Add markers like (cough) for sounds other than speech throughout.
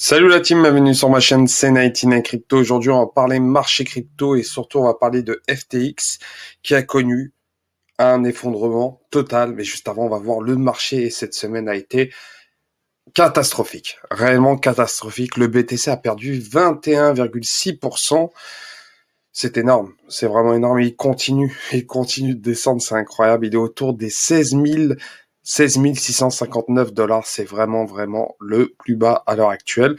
Salut la team, bienvenue sur ma chaîne C99 Crypto. Aujourd'hui, on va parler marché crypto et surtout, on va parler de FTX qui a connu un effondrement total. Mais juste avant, on va voir le marché et cette semaine a été catastrophique, réellement catastrophique. Le BTC a perdu 21,6%. C'est énorme, c'est vraiment énorme. Il continue, il continue de descendre, c'est incroyable. Il est autour des 16 000 16 659 dollars, c'est vraiment, vraiment le plus bas à l'heure actuelle.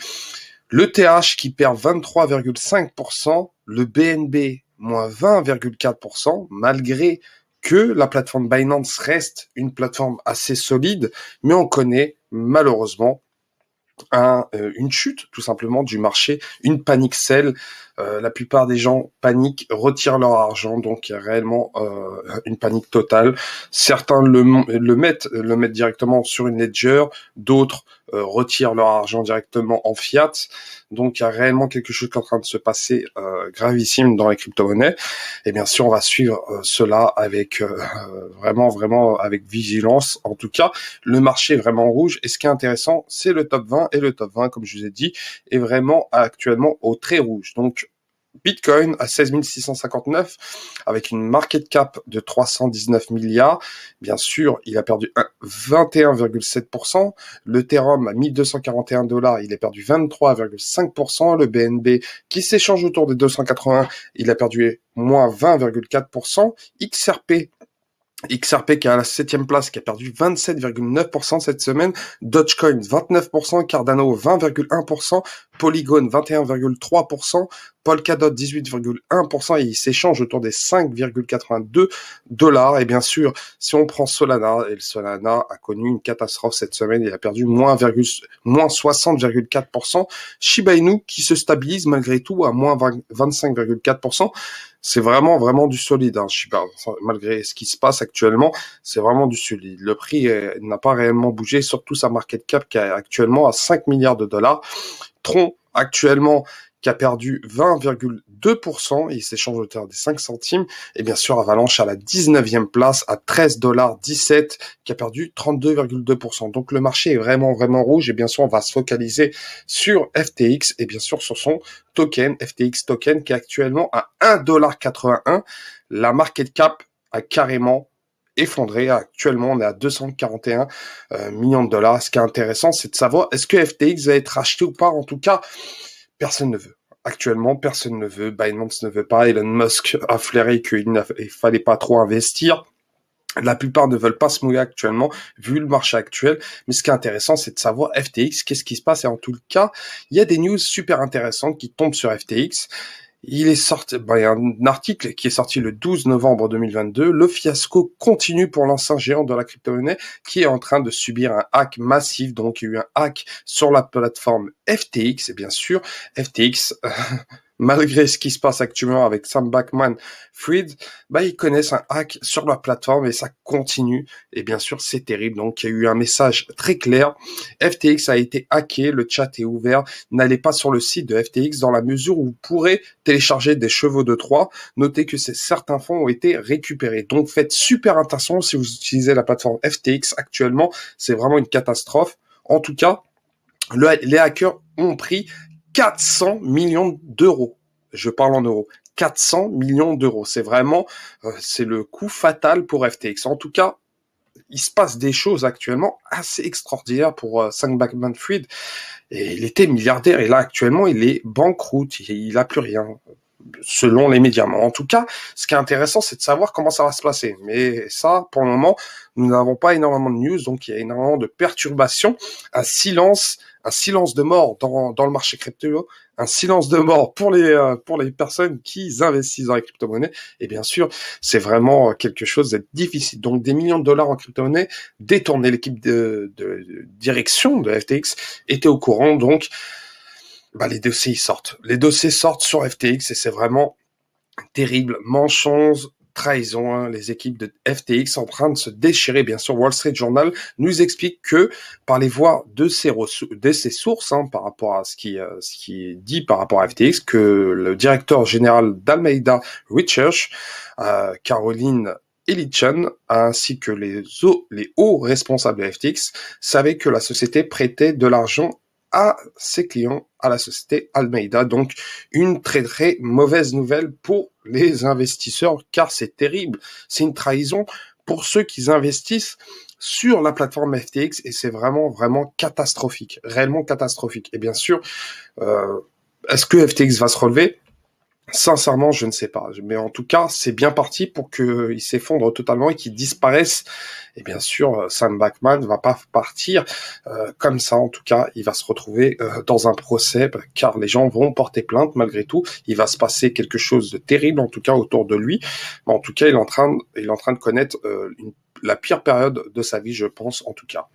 Le TH qui perd 23,5%, le BNB moins 20,4%, malgré que la plateforme Binance reste une plateforme assez solide, mais on connaît malheureusement euh, une chute tout simplement du marché, une panique sell euh, la plupart des gens paniquent, retirent leur argent, donc il y a réellement euh, une panique totale. Certains le, le, mettent, le mettent directement sur une ledger, d'autres euh, retirent leur argent directement en fiat. Donc il y a réellement quelque chose qui est en train de se passer gravissime dans les crypto-monnaies. Et bien sûr, on va suivre cela avec vraiment, vraiment avec vigilance. En tout cas, le marché est vraiment rouge. Et ce qui est intéressant, c'est le top 20 et le top 20, comme je vous ai dit, est vraiment actuellement au très rouge. Donc Bitcoin à 16 659 avec une market cap de 319 milliards. Bien sûr, il a perdu 21,7%. Le Ethereum à 1241 dollars, il a perdu 23,5%. Le BNB qui s'échange autour des 280, il a perdu moins 20,4%. XRP XRP qui est à la septième place, qui a perdu 27,9% cette semaine, Dogecoin 29%, Cardano 20,1%, Polygon 21,3%, Polkadot 18,1% et il s'échange autour des 5,82 dollars. Et bien sûr, si on prend Solana, et le Solana a connu une catastrophe cette semaine, il a perdu moins, 60,4%. Shiba Inu qui se stabilise malgré tout à moins 25,4%. C'est vraiment vraiment du solide, hein, Shiba. Malgré ce qui se passe actuellement, c'est vraiment du solide. Le prix n'a pas réellement bougé, surtout sa market cap qui est actuellement à 5 milliards de dollars. Tron actuellement qui a perdu 20,2%, il s'échange au hauteur des 5 centimes, et bien sûr Avalanche à la 19e place à 13,17$, qui a perdu 32,2%. Donc le marché est vraiment vraiment rouge, et bien sûr on va se focaliser sur FTX, et bien sûr sur son token, FTX token, qui est actuellement à 1,81$, la market cap a carrément effondré. Actuellement, on est à 241 euh, millions de dollars. Ce qui est intéressant, c'est de savoir est-ce que FTX va être racheté ou pas. En tout cas, personne ne veut. Actuellement, personne ne veut. Binance ne veut pas. Elon Musk a flairé qu'il ne fallait pas trop investir. La plupart ne veulent pas se mouiller actuellement, vu le marché actuel. Mais ce qui est intéressant, c'est de savoir FTX, qu'est-ce qui se passe. Et en tout cas, il y a des news super intéressantes qui tombent sur FTX. Il est sorti, bah, il y a un article qui est sorti le 12 novembre 2022. Le fiasco continue pour l'ancien géant de la crypto-monnaie qui est en train de subir un hack massif. Donc, il y a eu un hack sur la plateforme FTX et bien sûr, FTX (laughs) malgré ce qui se passe actuellement avec Sam Backman, Fried, bah, ils connaissent un hack sur leur plateforme et ça continue. Et bien sûr, c'est terrible. Donc, il y a eu un message très clair. FTX a été hacké. Le chat est ouvert. N'allez pas sur le site de FTX dans la mesure où vous pourrez télécharger des chevaux de Troie. Notez que certains fonds ont été récupérés. Donc, faites super attention si vous utilisez la plateforme FTX actuellement. C'est vraiment une catastrophe. En tout cas, les hackers ont pris 400 millions d'euros. Je parle en euros. 400 millions d'euros. C'est vraiment, euh, c'est le coup fatal pour FTX. En tout cas, il se passe des choses actuellement assez extraordinaires pour euh, Sam Bankman-Fried. Et il était milliardaire et là actuellement il est banqueroute, il a plus rien selon les médias. En tout cas, ce qui est intéressant, c'est de savoir comment ça va se passer. Mais ça, pour le moment, nous n'avons pas énormément de news, donc il y a énormément de perturbations, un silence un silence de mort dans, dans le marché crypto, un silence de mort pour les euh, pour les personnes qui investissent dans les crypto-monnaies. Et bien sûr, c'est vraiment euh, quelque chose d'être difficile. Donc des millions de dollars en crypto-monnaies détournés. L'équipe de, direction de FTX était au courant. Donc, bah, les dossiers sortent. Les dossiers sortent sur FTX et c'est vraiment terrible. Manchons trahison. Hein. Les équipes de FTX en train de se déchirer. Bien sûr, Wall Street Journal nous explique que par les voix de ses, de sources, hein, par rapport à ce qui, euh, ce qui est dit par rapport à FTX, que le directeur général d'Almeida Research, euh, Caroline Elitchen, ainsi que les, hauts, les hauts responsables de FTX, savaient que la société prêtait de l'argent à ses clients, à la société Almeida. Donc une très très mauvaise nouvelle pour les investisseurs car c'est terrible, c'est une trahison pour ceux qui investissent sur la plateforme FTX et c'est vraiment vraiment catastrophique, réellement catastrophique. Et bien sûr, euh, est-ce que FTX va se relever Sincèrement, je ne sais pas. Mais en tout cas, c'est bien parti pour qu'il euh, s'effondre totalement et qu'il disparaisse. Et bien sûr, euh, Sam ne va pas partir euh, comme ça. En tout cas, il va se retrouver dans un procès bah, car les gens vont porter plainte malgré tout. Il va se passer quelque chose de terrible en tout cas autour de lui. en tout cas, il est en train, de, il est en train de connaître une la pire période de sa vie, je pense en tout cas.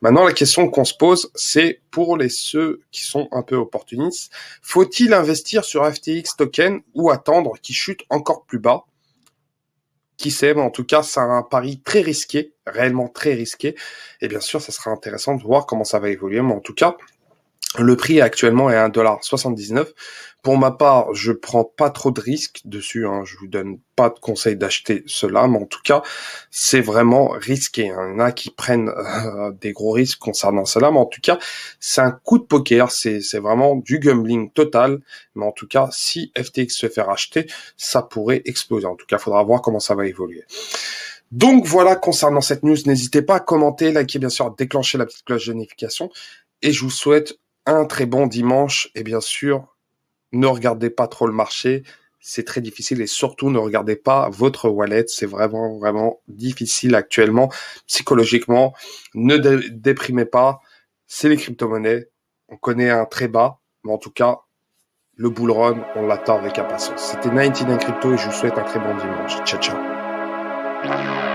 Maintenant, la question qu'on se pose, c'est pour les ceux qui sont un peu opportunistes, faut-il investir sur FTX token ou attendre qu'il chute encore plus bas Qui sait, mais en tout cas, c'est un pari très risqué, réellement très risqué. Et bien sûr, ça sera intéressant de voir comment ça va évoluer, mais en tout cas, le prix actuellement est 1,79$. Pour ma part, je prends pas trop de risques dessus. Hein. Je vous donne pas de conseil d'acheter cela, mais en tout cas, c'est vraiment risqué. Hein. Il y en a qui prennent euh, des gros risques concernant cela, mais en tout cas, c'est un coup de poker. C'est vraiment du gambling total. Mais en tout cas, si FTX se fait racheter, ça pourrait exploser. En tout cas, il faudra voir comment ça va évoluer. Donc voilà concernant cette news. N'hésitez pas à commenter, liker, bien sûr, à déclencher la petite cloche de notification. Et je vous souhaite un très bon dimanche et bien sûr, ne regardez pas trop le marché. C'est très difficile et surtout ne regardez pas votre wallet. C'est vraiment, vraiment difficile actuellement psychologiquement. Ne déprimez pas. C'est les crypto-monnaies. On connaît un très bas, mais en tout cas, le bull run, on l'attend avec impatience. C'était 99 Crypto et je vous souhaite un très bon dimanche. Ciao, ciao.